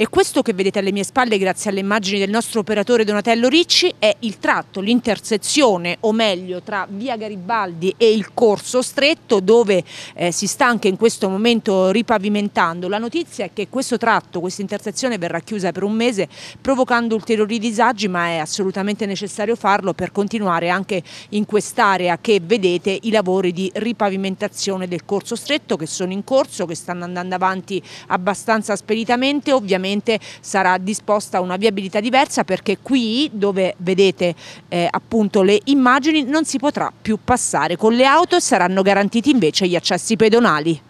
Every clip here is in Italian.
E questo che vedete alle mie spalle, grazie alle immagini del nostro operatore Donatello Ricci, è il tratto, l'intersezione, o meglio, tra via Garibaldi e il corso stretto, dove eh, si sta anche in questo momento ripavimentando. La notizia è che questo tratto, questa intersezione verrà chiusa per un mese, provocando ulteriori disagi, ma è assolutamente necessario farlo per continuare anche in quest'area che vedete i lavori di ripavimentazione del corso stretto che sono in corso, che stanno andando avanti abbastanza speditamente, ovviamente sicuramente sarà disposta una viabilità diversa perché qui dove vedete eh, appunto le immagini non si potrà più passare con le auto e saranno garantiti invece gli accessi pedonali.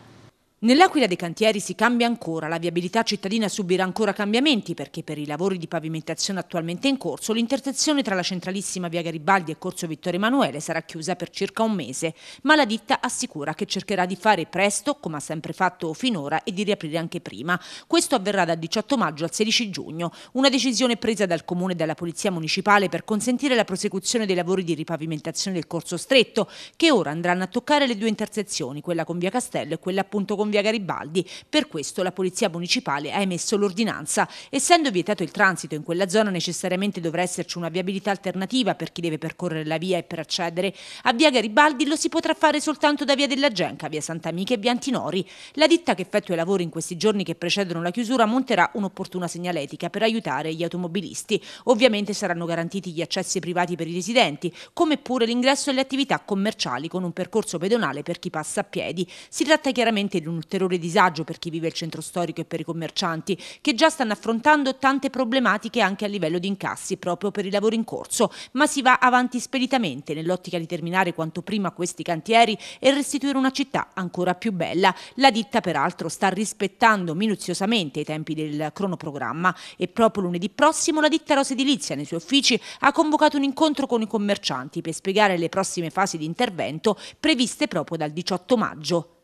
Nell'Aquila dei Cantieri si cambia ancora, la viabilità cittadina subirà ancora cambiamenti perché per i lavori di pavimentazione attualmente in corso l'intersezione tra la centralissima via Garibaldi e Corso Vittorio Emanuele sarà chiusa per circa un mese, ma la ditta assicura che cercherà di fare presto, come ha sempre fatto finora, e di riaprire anche prima. Questo avverrà dal 18 maggio al 16 giugno, una decisione presa dal Comune e dalla Polizia Municipale per consentire la prosecuzione dei lavori di ripavimentazione del Corso Stretto, che ora andranno a toccare le due intersezioni, quella con via Castello e quella appunto con con via Garibaldi. Per questo la Polizia Municipale ha emesso l'ordinanza. Essendo vietato il transito in quella zona necessariamente dovrà esserci una viabilità alternativa per chi deve percorrere la via e per accedere. A via Garibaldi lo si potrà fare soltanto da via della Genca, via Santa Amica e via Antinori. La ditta che effettua i lavori in questi giorni che precedono la chiusura monterà un'opportuna segnaletica per aiutare gli automobilisti. Ovviamente saranno garantiti gli accessi privati per i residenti, come pure l'ingresso alle attività commerciali con un percorso pedonale per chi passa a piedi. Si tratta chiaramente di un ulteriore disagio per chi vive il centro storico e per i commercianti, che già stanno affrontando tante problematiche anche a livello di incassi proprio per i lavori in corso, ma si va avanti speditamente nell'ottica di terminare quanto prima questi cantieri e restituire una città ancora più bella. La ditta peraltro sta rispettando minuziosamente i tempi del cronoprogramma e proprio lunedì prossimo la ditta Rose Edilizia nei suoi uffici ha convocato un incontro con i commercianti per spiegare le prossime fasi di intervento previste proprio dal 18 maggio.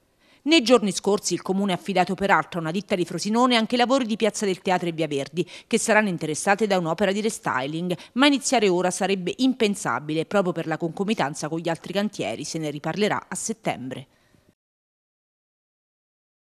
Nei giorni scorsi il Comune ha affidato peraltro a una ditta di Frosinone anche i lavori di Piazza del Teatro e Via Verdi, che saranno interessate da un'opera di restyling, ma iniziare ora sarebbe impensabile proprio per la concomitanza con gli altri cantieri, se ne riparlerà a settembre.